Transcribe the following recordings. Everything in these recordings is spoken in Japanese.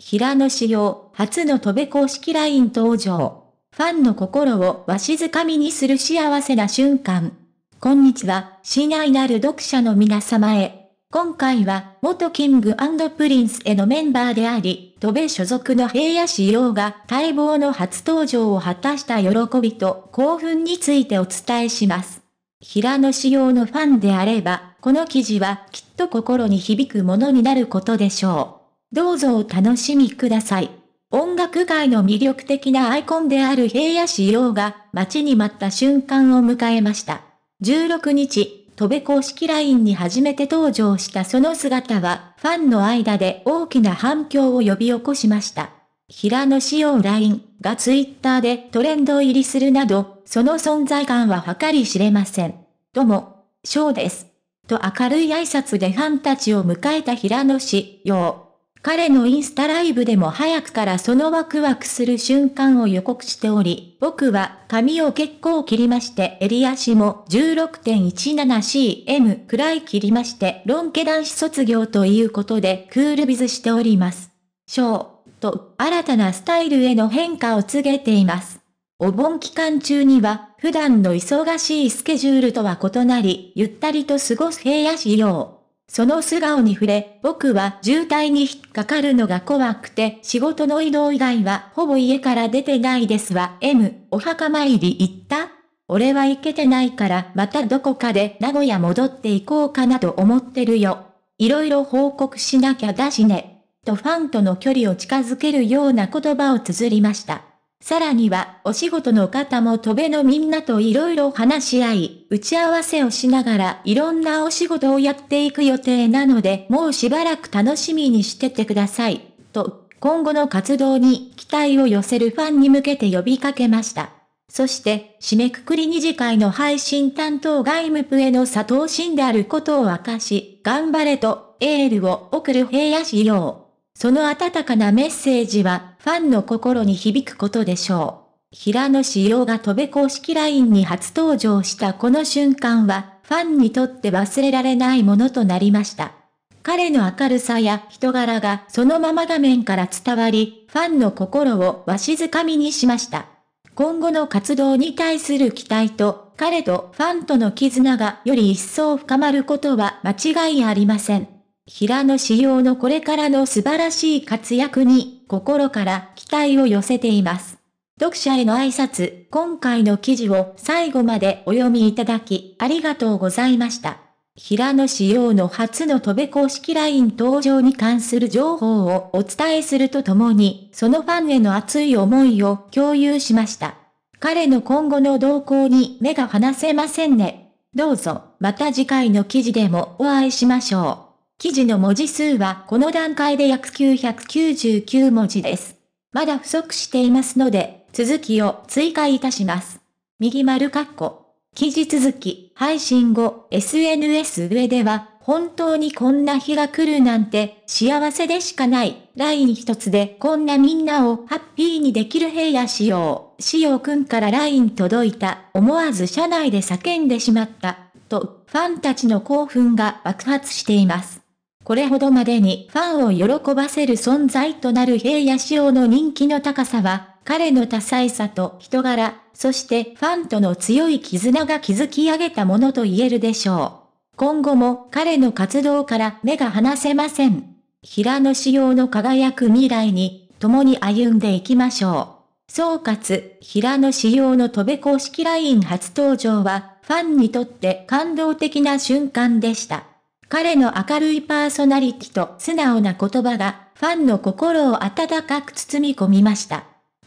平野紫耀、初の戸辺公式 LINE 登場。ファンの心をわしづかみにする幸せな瞬間。こんにちは、親愛なる読者の皆様へ。今回は、元キングプリンスへのメンバーであり、戸辺所属の平野紫耀が待望の初登場を果たした喜びと興奮についてお伝えします。平野紫耀のファンであれば、この記事はきっと心に響くものになることでしょう。どうぞお楽しみください。音楽界の魅力的なアイコンである平野紫耀が待ちに待った瞬間を迎えました。16日、戸部公式 LINE に初めて登場したその姿は、ファンの間で大きな反響を呼び起こしました。平野紫耀 LINE がツイッターでトレンド入りするなど、その存在感は計り知れません。どうも、翔です。と明るい挨拶でファンたちを迎えた平野紫耀。彼のインスタライブでも早くからそのワクワクする瞬間を予告しており、僕は髪を結構切りまして、襟足も 16.17cm くらい切りまして、ロン毛男子卒業ということでクールビズしております。ショーと新たなスタイルへの変化を告げています。お盆期間中には普段の忙しいスケジュールとは異なり、ゆったりと過ごす平野仕様。その素顔に触れ、僕は渋滞に引っかかるのが怖くて、仕事の移動以外はほぼ家から出てないですわ。M、お墓参り行った俺は行けてないから、またどこかで名古屋戻っていこうかなと思ってるよ。いろいろ報告しなきゃだしね。とファンとの距離を近づけるような言葉を綴りました。さらには、お仕事の方も戸部のみんなといろいろ話し合い、打ち合わせをしながらいろんなお仕事をやっていく予定なので、もうしばらく楽しみにしててください。と、今後の活動に期待を寄せるファンに向けて呼びかけました。そして、締めくくり二次会の配信担当外務部への佐藤信であることを明かし、頑張れとエールを送る平野よう。その温かなメッセージはファンの心に響くことでしょう。平野紫耀が戸部公式 LINE に初登場したこの瞬間は、ファンにとって忘れられないものとなりました。彼の明るさや人柄がそのまま画面から伝わり、ファンの心をわしづかみにしました。今後の活動に対する期待と、彼とファンとの絆がより一層深まることは間違いありません。平野紫耀のこれからの素晴らしい活躍に心から期待を寄せています。読者への挨拶、今回の記事を最後までお読みいただきありがとうございました。平野紫耀の初の飛べ公式 LINE 登場に関する情報をお伝えするとともに、そのファンへの熱い思いを共有しました。彼の今後の動向に目が離せませんね。どうぞ、また次回の記事でもお会いしましょう。記事の文字数はこの段階で約999文字です。まだ不足していますので、続きを追加いたします。右丸括弧。記事続き、配信後、SNS 上では、本当にこんな日が来るなんて、幸せでしかない。LINE 一つで、こんなみんなをハッピーにできる平野仕様。仕様くんから LINE 届いた。思わず車内で叫んでしまった。と、ファンたちの興奮が爆発しています。これほどまでにファンを喜ばせる存在となる平野紫耀の人気の高さは、彼の多彩さと人柄、そしてファンとの強い絆が築き上げたものと言えるでしょう。今後も彼の活動から目が離せません。平野紫耀の輝く未来に、共に歩んでいきましょう。総括、平野紫耀の戸部公式ライン初登場は、ファンにとって感動的な瞬間でした。彼の明るいパーソナリティと素直な言葉が、ファンの心を温かく包み込みました。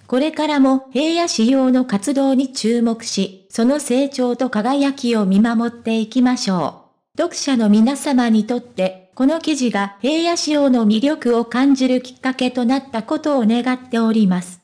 これからも平野仕様の活動に注目し、その成長と輝きを見守っていきましょう。読者の皆様にとって、この記事が平野仕様の魅力を感じるきっかけとなったことを願っております。